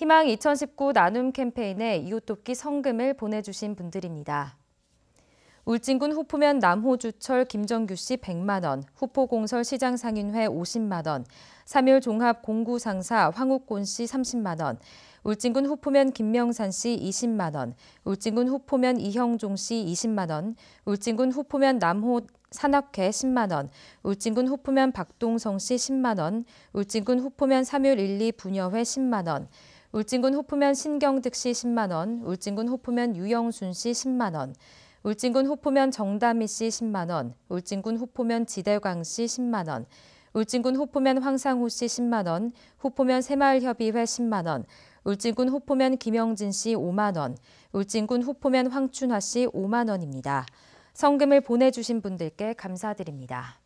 희망 2019 나눔 캠페인에 이웃돕기 성금을 보내주신 분들입니다. 울진군 후포면 남호주철 김정규 씨 100만 원, 후포공설 시장 상인회 50만 원, 삼일 종합 공구 상사 황욱곤 씨 30만 원, 울진군 후포면 김명산 씨 20만 원, 울진군 후포면 이형종 씨 20만 원, 울진군 후포면 남호 산악회 10만 원, 울진군 후포면 박동성 씨 10만 원, 울진군 후포면 삼일 1, 2 분여회 10만 원, 울진군 호프면 신경득 씨 10만 원, 울진군 호프면 유영순 씨 10만 원, 울진군 호포면 정다미 씨 10만 원, 울진군 호포면 지대광 씨 10만 원, 울진군 호포면 황상호 씨 10만 원, 호포면 새마을협의회 10만 원, 울진군 호포면 김영진 씨 5만 원, 울진군 호포면 황춘화 씨 5만 원입니다. 성금을 보내주신 분들께 감사드립니다.